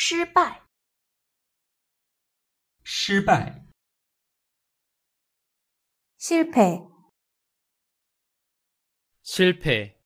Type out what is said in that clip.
失败，失败， 실패, 실패